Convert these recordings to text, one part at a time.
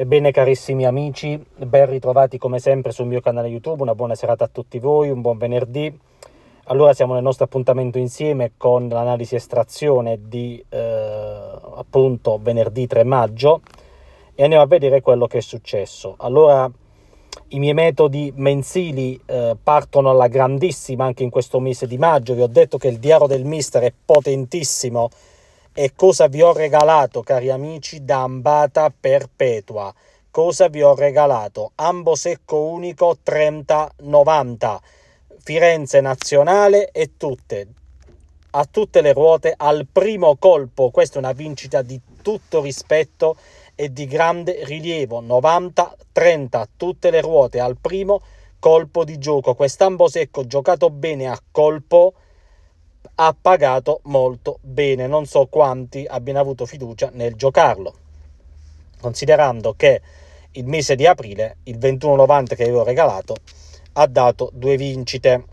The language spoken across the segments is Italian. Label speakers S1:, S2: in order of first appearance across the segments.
S1: Ebbene carissimi amici, ben ritrovati come sempre sul mio canale YouTube, una buona serata a tutti voi, un buon venerdì. Allora siamo nel nostro appuntamento insieme con l'analisi estrazione di eh, appunto venerdì 3 maggio e andiamo a vedere quello che è successo. Allora i miei metodi mensili eh, partono alla grandissima anche in questo mese di maggio, vi ho detto che il diario del mister è potentissimo e cosa vi ho regalato, cari amici, da Ambata Perpetua? Cosa vi ho regalato? Ambo secco unico 3090, Firenze Nazionale e tutte, a tutte le ruote al primo colpo. Questa è una vincita di tutto rispetto e di grande rilievo. 90-30, a tutte le ruote al primo colpo di gioco. Quest'ambo secco giocato bene a colpo ha pagato molto bene. Non so quanti abbiano avuto fiducia nel giocarlo, considerando che il mese di aprile il 21,90 che avevo regalato ha dato due vincite.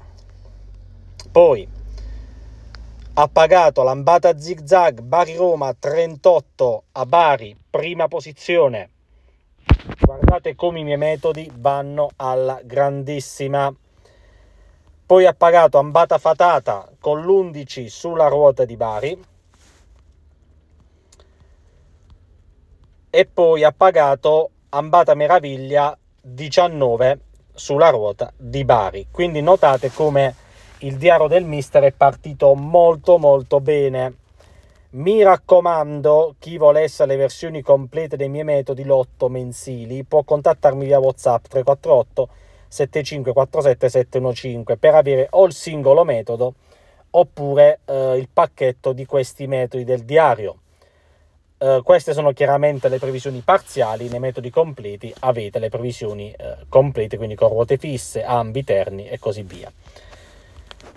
S1: Poi ha pagato Lambata Zigzag Bari Roma 38 a Bari, prima posizione. Guardate come i miei metodi vanno alla grandissima poi ha pagato Ambata Fatata con l'11 sulla ruota di Bari e poi ha pagato Ambata Meraviglia 19 sulla ruota di Bari. Quindi notate come il diario del mister è partito molto molto bene. Mi raccomando, chi volesse le versioni complete dei miei metodi lotto mensili può contattarmi via WhatsApp 348 7547715 per avere o il singolo metodo oppure eh, il pacchetto di questi metodi del diario. Eh, queste sono chiaramente le previsioni parziali, nei metodi completi avete le previsioni eh, complete, quindi con ruote fisse, ambi, terni e così via.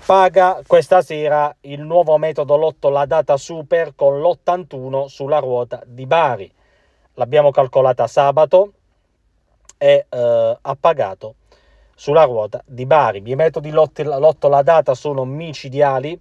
S1: Paga questa sera il nuovo metodo lotto la data super con l'81 sulla ruota di Bari. L'abbiamo calcolata sabato e eh, ha pagato sulla ruota di Bari. I metodi lotto, lotto la data sono micidiali.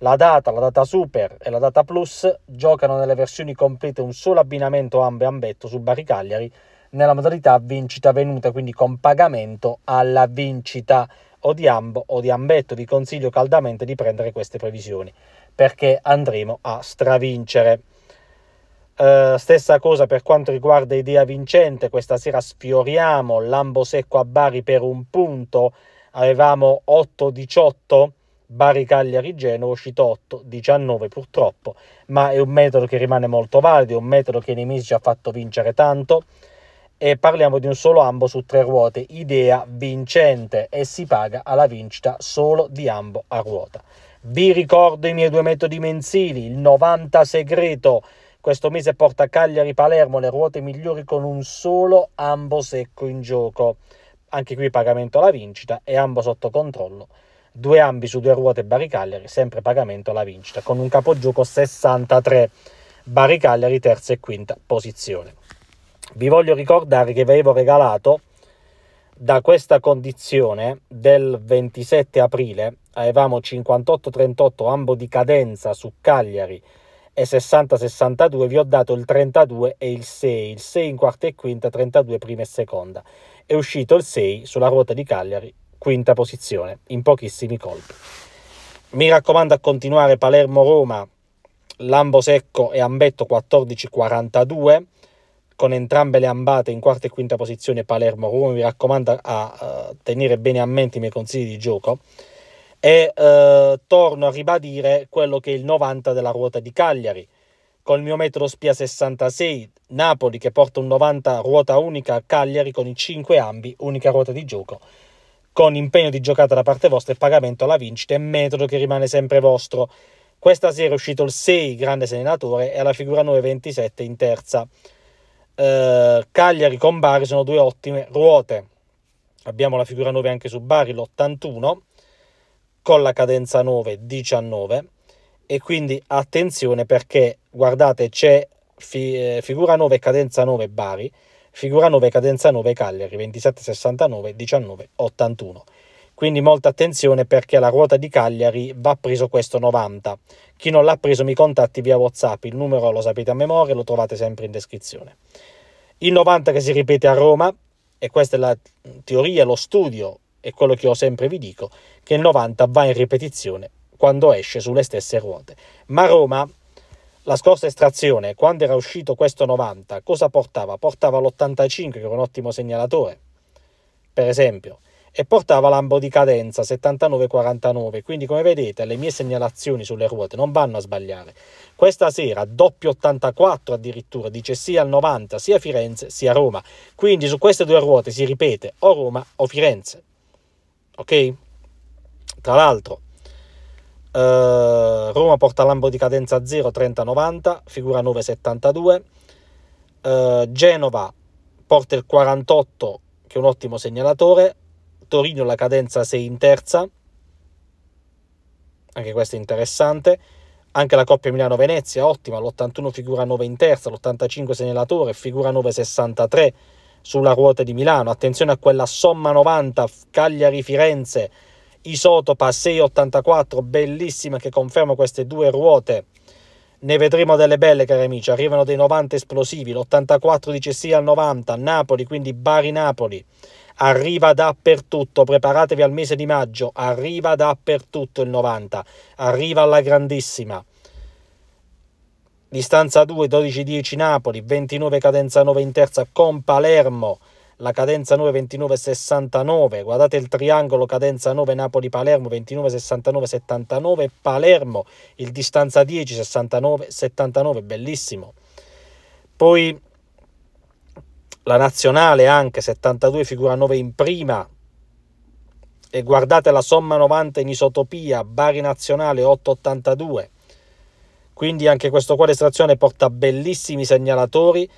S1: La data, la data super e la data plus giocano nelle versioni complete un solo abbinamento ambe-ambetto su Bari Cagliari nella modalità vincita venuta, quindi con pagamento alla vincita o di ambo o di ambetto. Vi consiglio caldamente di prendere queste previsioni perché andremo a stravincere. Eh, stessa cosa per quanto riguarda Idea Vincente, questa sera sfioriamo Lambo Secco a Bari per un punto, avevamo 8-18, Bari Cagliari Genova uscito 8-19 purtroppo, ma è un metodo che rimane molto valido, è un metodo che Nemisi ci ha fatto vincere tanto e parliamo di un solo ambo su tre ruote, Idea Vincente e si paga alla vincita solo di ambo a ruota. Vi ricordo i miei due metodi mensili, il 90 segreto questo mese porta Cagliari-Palermo le ruote migliori con un solo ambo secco in gioco. Anche qui pagamento alla vincita e ambo sotto controllo. Due ambi su due ruote Bari-Cagliari, sempre pagamento alla vincita, con un capogioco 63. Bari-Cagliari terza e quinta posizione. Vi voglio ricordare che vi avevo regalato da questa condizione del 27 aprile avevamo 58-38 ambo di cadenza su Cagliari e 60-62 vi ho dato il 32 e il 6, il 6 in quarta e quinta, 32 prima e seconda. È uscito il 6 sulla ruota di Cagliari, quinta posizione, in pochissimi colpi. Mi raccomando a continuare Palermo-Roma, Lambo Secco e Ambetto 14-42 con entrambe le ambate in quarta e quinta posizione Palermo-Roma. Mi raccomando a, a eh, tenere bene a mente i miei consigli di gioco e eh, torno a ribadire quello che è il 90 della ruota di Cagliari. Col mio metro spia 66, Napoli che porta un 90 ruota unica, Cagliari con i 5 ambi, unica ruota di gioco, con impegno di giocata da parte vostra e pagamento alla vincita e metodo che rimane sempre vostro. Questa sera è uscito il 6, grande senatore, e alla figura 9-27 in terza. Eh, Cagliari con Bari sono due ottime ruote. Abbiamo la figura 9 anche su Bari, l'81 con la cadenza 9-19 e quindi attenzione perché guardate c'è fi, eh, figura 9 cadenza 9 Bari, figura 9 cadenza 9 Cagliari 27-69, 19-81. Quindi molta attenzione perché la ruota di Cagliari va preso questo 90. Chi non l'ha preso mi contatti via WhatsApp, il numero lo sapete a memoria, lo trovate sempre in descrizione. Il 90 che si ripete a Roma, e questa è la teoria, lo studio, è quello che io sempre vi dico, che il 90 va in ripetizione quando esce sulle stesse ruote. Ma Roma, la scorsa estrazione, quando era uscito questo 90, cosa portava? Portava l'85 che era un ottimo segnalatore, per esempio, e portava l'ambo di cadenza 79-49, quindi come vedete le mie segnalazioni sulle ruote non vanno a sbagliare. Questa sera doppio 84 addirittura, dice sia il 90, sia Firenze, sia Roma, quindi su queste due ruote si ripete o Roma o Firenze. Ok? Tra l'altro, eh, Roma porta Lambo di cadenza 0, 30-90, figura 9,72. Eh, Genova porta il 48, che è un ottimo segnalatore. Torino la cadenza 6 in terza, anche questo è interessante. Anche la coppia Milano-Venezia, ottima, l'81 figura 9 in terza, l'85 segnalatore, figura 9-63 sulla ruota di Milano. Attenzione a quella somma 90 Cagliari-Firenze Isotopa 684, bellissima che conferma queste due ruote. Ne vedremo delle belle, cari amici. Arrivano dei 90 esplosivi, l'84 dice sì al 90, Napoli, quindi Bari-Napoli. Arriva dappertutto, preparatevi al mese di maggio, arriva dappertutto il 90, arriva alla grandissima. Distanza 2, 12-10 Napoli, 29 cadenza 9 in terza con Palermo la cadenza 9 29 69 guardate il triangolo cadenza 9 Napoli-Palermo 29 69 79 Palermo il distanza 10 69 79, bellissimo. Poi la nazionale anche 72 figura 9 in prima e guardate la somma 90 in isotopia Bari nazionale 882 quindi anche questo qua l'estrazione porta bellissimi segnalatori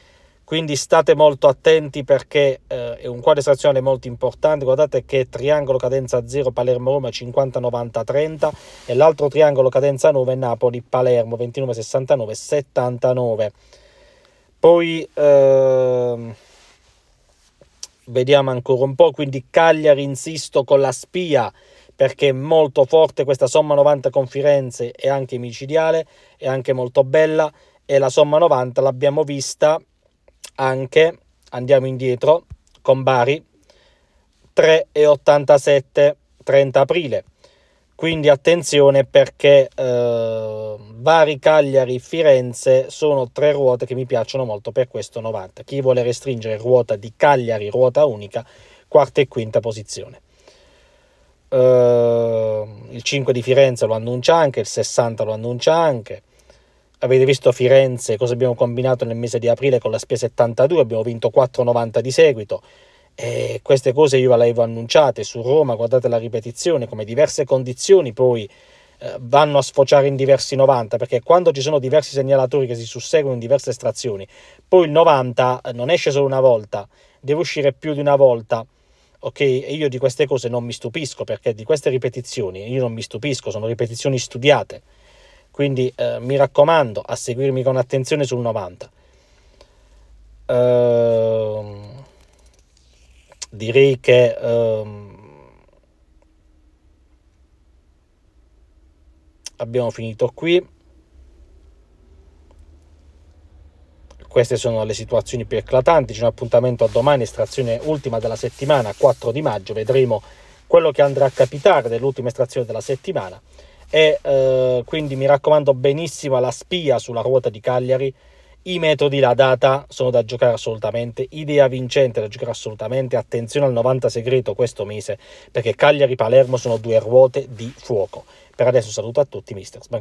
S1: quindi state molto attenti perché eh, è un quadro estrazione molto importante guardate che triangolo cadenza 0 Palermo Roma 50 90 30 e l'altro triangolo cadenza 9 Napoli Palermo 29 69 79 poi eh, vediamo ancora un po' quindi Cagliari insisto con la spia perché è molto forte questa somma 90 con Firenze è anche micidiale è anche molto bella e la somma 90 l'abbiamo vista anche, andiamo indietro, con Bari, 3,87 30 aprile. Quindi attenzione perché eh, Bari, Cagliari, Firenze sono tre ruote che mi piacciono molto per questo 90. Chi vuole restringere ruota di Cagliari, ruota unica, quarta e quinta posizione. Uh, il 5 di Firenze lo annuncia anche, il 60 lo annuncia anche, avete visto Firenze cosa abbiamo combinato nel mese di aprile con la spesa 72, abbiamo vinto 4,90 di seguito. E queste cose io le avevo annunciate su Roma, guardate la ripetizione, come diverse condizioni poi eh, vanno a sfociare in diversi 90, perché quando ci sono diversi segnalatori che si susseguono in diverse estrazioni, poi il 90 eh, non esce solo una volta, deve uscire più di una volta. Ok, e io di queste cose non mi stupisco perché di queste ripetizioni io non mi stupisco, sono ripetizioni studiate. Quindi eh, mi raccomando a seguirmi con attenzione sul 90. Ehm, direi che ehm, abbiamo finito qui. Queste sono le situazioni più eclatanti. C'è un appuntamento a domani, estrazione ultima della settimana, 4 di maggio. Vedremo quello che andrà a capitare dell'ultima estrazione della settimana e eh, quindi mi raccomando benissimo la spia sulla ruota di Cagliari i metodi, la data sono da giocare assolutamente, idea vincente da giocare assolutamente, attenzione al 90 segreto questo mese, perché Cagliari-Palermo sono due ruote di fuoco. Per adesso saluto a tutti, mister. Sbanco.